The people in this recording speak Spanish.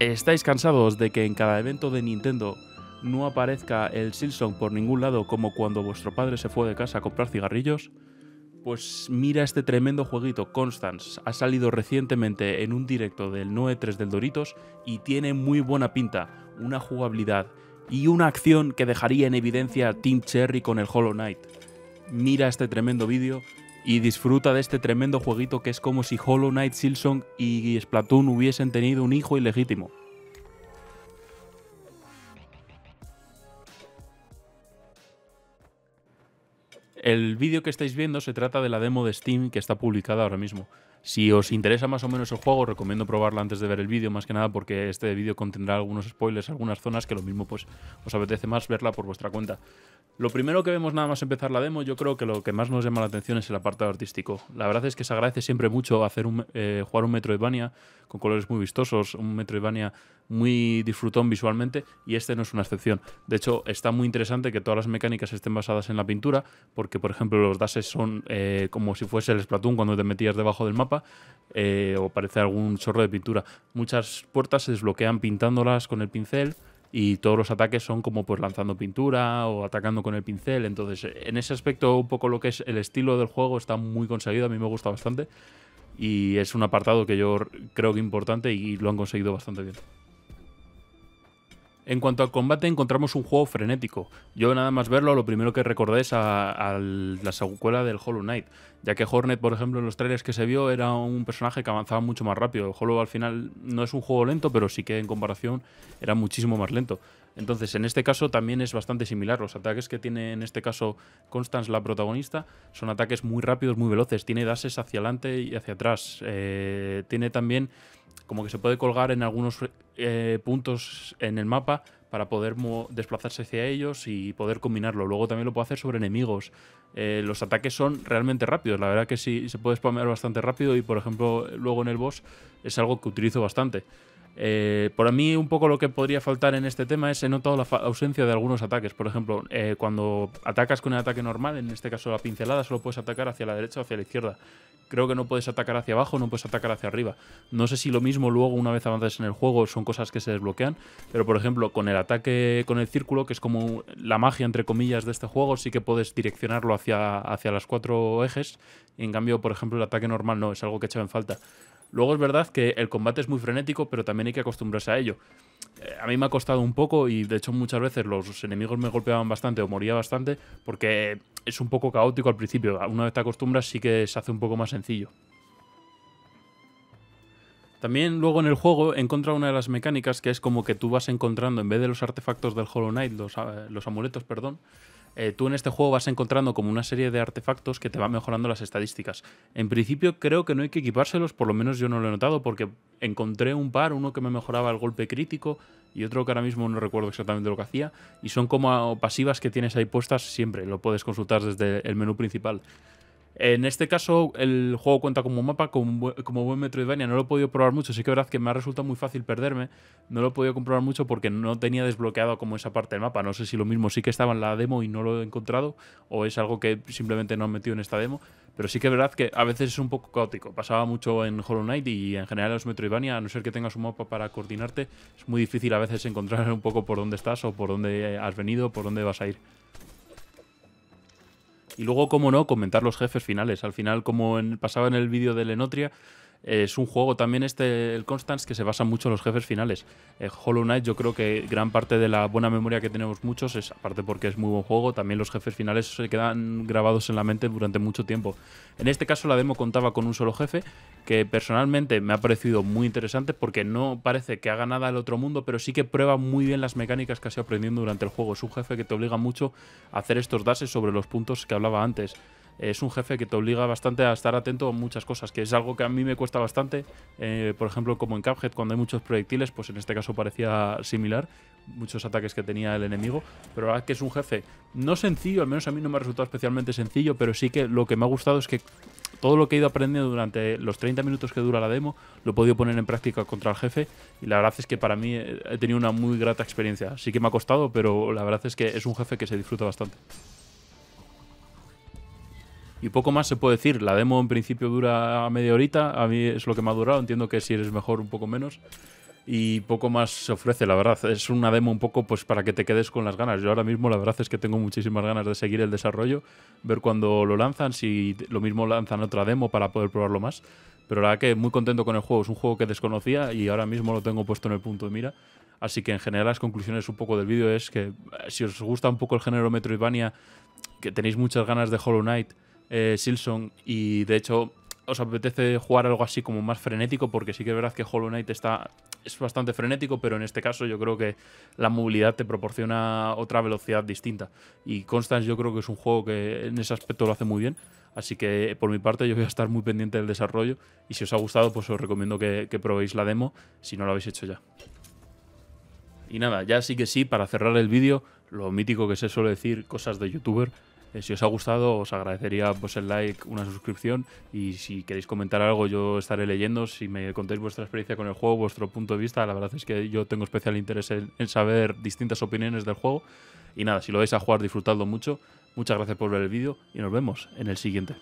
¿Estáis cansados de que en cada evento de Nintendo no aparezca el Silsong por ningún lado como cuando vuestro padre se fue de casa a comprar cigarrillos? Pues mira este tremendo jueguito, Constance. Ha salido recientemente en un directo del 3 del Doritos y tiene muy buena pinta, una jugabilidad y una acción que dejaría en evidencia a Team Cherry con el Hollow Knight. Mira este tremendo vídeo y disfruta de este tremendo jueguito que es como si Hollow Knight, Silsong y Splatoon hubiesen tenido un hijo ilegítimo. El vídeo que estáis viendo se trata de la demo de Steam que está publicada ahora mismo. Si os interesa más o menos el juego, recomiendo probarla antes de ver el vídeo, más que nada porque este vídeo contendrá algunos spoilers, algunas zonas que lo mismo pues os apetece más verla por vuestra cuenta. Lo primero que vemos nada más empezar la demo, yo creo que lo que más nos llama la atención es el apartado artístico. La verdad es que se agradece siempre mucho hacer un, eh, jugar un Metroidvania con colores muy vistosos, un Metroidvania muy disfrutón visualmente y este no es una excepción. De hecho, está muy interesante que todas las mecánicas estén basadas en la pintura, porque por ejemplo los dases son eh, como si fuese el Splatoon cuando te metías debajo del mapa eh, o parece algún chorro de pintura. Muchas puertas se desbloquean pintándolas con el pincel y todos los ataques son como pues lanzando pintura o atacando con el pincel. Entonces, en ese aspecto, un poco lo que es el estilo del juego está muy conseguido, a mí me gusta bastante. Y es un apartado que yo creo que importante y lo han conseguido bastante bien. En cuanto al combate, encontramos un juego frenético. Yo nada más verlo, lo primero que recordé es a, la secuela del Hollow Knight, ya que Hornet, por ejemplo, en los trailers que se vio era un personaje que avanzaba mucho más rápido. El Hollow al final no es un juego lento, pero sí que en comparación era muchísimo más lento. Entonces, en este caso también es bastante similar. Los ataques que tiene en este caso Constance, la protagonista, son ataques muy rápidos, muy veloces. Tiene dases hacia adelante y hacia atrás. Eh, tiene también como que se puede colgar en algunos eh, puntos en el mapa para poder desplazarse hacia ellos y poder combinarlo. Luego también lo puedo hacer sobre enemigos. Eh, los ataques son realmente rápidos, la verdad que sí, se puede spamear bastante rápido y por ejemplo luego en el boss es algo que utilizo bastante. Eh, por mí, un poco lo que podría faltar en este tema es he notado la ausencia de algunos ataques. Por ejemplo, eh, cuando atacas con el ataque normal, en este caso la pincelada, solo puedes atacar hacia la derecha o hacia la izquierda. Creo que no puedes atacar hacia abajo, no puedes atacar hacia arriba. No sé si lo mismo luego, una vez avanzas en el juego, son cosas que se desbloquean. Pero por ejemplo, con el ataque con el círculo, que es como la magia entre comillas de este juego, sí que puedes direccionarlo hacia, hacia las cuatro ejes. En cambio, por ejemplo, el ataque normal no, es algo que echaba en falta. Luego es verdad que el combate es muy frenético, pero también hay que acostumbrarse a ello. Eh, a mí me ha costado un poco y de hecho muchas veces los enemigos me golpeaban bastante o moría bastante porque es un poco caótico al principio. Una vez te acostumbras sí que se hace un poco más sencillo. También luego en el juego encuentra una de las mecánicas que es como que tú vas encontrando, en vez de los artefactos del Hollow Knight, los eh, amuletos, perdón, eh, tú en este juego vas encontrando como una serie de artefactos que te van mejorando las estadísticas. En principio creo que no hay que equipárselos, por lo menos yo no lo he notado, porque encontré un par, uno que me mejoraba el golpe crítico y otro que ahora mismo no recuerdo exactamente lo que hacía, y son como pasivas que tienes ahí puestas siempre, lo puedes consultar desde el menú principal. En este caso, el juego cuenta como un mapa, como, como, buen Metroidvania. No lo he podido probar mucho. Sí que verdad que me ha resultado muy fácil perderme. No lo he podido comprobar mucho porque no tenía desbloqueado como esa parte del mapa. No sé si lo mismo sí que estaba en la demo y no lo he encontrado o es algo que simplemente no han metido en esta demo. Pero sí que es verdad que a veces es un poco caótico. Pasaba mucho en Hollow Knight y en general en los Metroidvania, a no ser que tengas un mapa para coordinarte, es muy difícil a veces encontrar un poco por dónde estás o por dónde has venido, o por dónde vas a ir. Y luego, cómo no, comentar los jefes finales. Al final, como pasaba en el vídeo de Lenotria, es un juego también este, el Constance, que se basa mucho en los jefes finales. en eh, Hollow Knight yo creo que gran parte de la buena memoria que tenemos muchos es, aparte porque es muy buen juego, también los jefes finales se quedan grabados en la mente durante mucho tiempo. En este caso la demo contaba con un solo jefe, que personalmente me ha parecido muy interesante porque no parece que haga nada al otro mundo, pero sí que prueba muy bien las mecánicas que has ido aprendiendo durante el juego. Es un jefe que te obliga mucho a hacer estos dashes sobre los puntos que hablaba antes es un jefe que te obliga bastante a estar atento a muchas cosas, que es algo que a mí me cuesta bastante. Eh, por ejemplo, como en Cuphead, cuando hay muchos proyectiles, pues en este caso parecía similar, muchos ataques que tenía el enemigo, pero la verdad es que es un jefe no sencillo, al menos a mí no me ha resultado especialmente sencillo, pero sí que lo que me ha gustado es que todo lo que he ido aprendiendo durante los 30 minutos que dura la demo, lo he podido poner en práctica contra el jefe y la verdad es que para mí eh, he tenido una muy grata experiencia. Sí que me ha costado, pero la verdad es que es un jefe que se disfruta bastante. Y poco más se puede decir. La demo en principio dura media horita. A mí es lo que me ha durado. Entiendo que si eres mejor, un poco menos. Y poco más se ofrece, la verdad. Es una demo un poco pues para que te quedes con las ganas. Yo ahora mismo la verdad es que tengo muchísimas ganas de seguir el desarrollo, ver cuando lo lanzan, si lo mismo lanzan otra demo para poder probarlo más. Pero la verdad que muy contento con el juego. Es un juego que desconocía y ahora mismo lo tengo puesto en el punto de mira. Así que en general las conclusiones un poco del vídeo es que eh, si os gusta un poco el género Metroidvania, que tenéis muchas ganas de Hollow Knight, eh, Silson, y de hecho os apetece jugar algo así como más frenético, porque sí que es verdad que Hollow Knight está, es bastante frenético, pero en este caso yo creo que la movilidad te proporciona otra velocidad distinta. Y Constance yo creo que es un juego que en ese aspecto lo hace muy bien. Así que por mi parte yo voy a estar muy pendiente del desarrollo y si os ha gustado pues os recomiendo que, que probéis la demo si no lo habéis hecho ya. Y nada, ya sí que sí, para cerrar el vídeo, lo mítico que se suele decir, cosas de youtuber, eh, si os ha gustado, os agradecería pues, el like, una suscripción y si queréis comentar algo, yo estaré leyendo. Si me contáis vuestra experiencia con el juego, vuestro punto de vista, la verdad es que yo tengo especial interés en, en saber distintas opiniones del juego. Y nada, si lo vais a jugar, disfrutadlo mucho. Muchas gracias por ver el vídeo y nos vemos en el siguiente.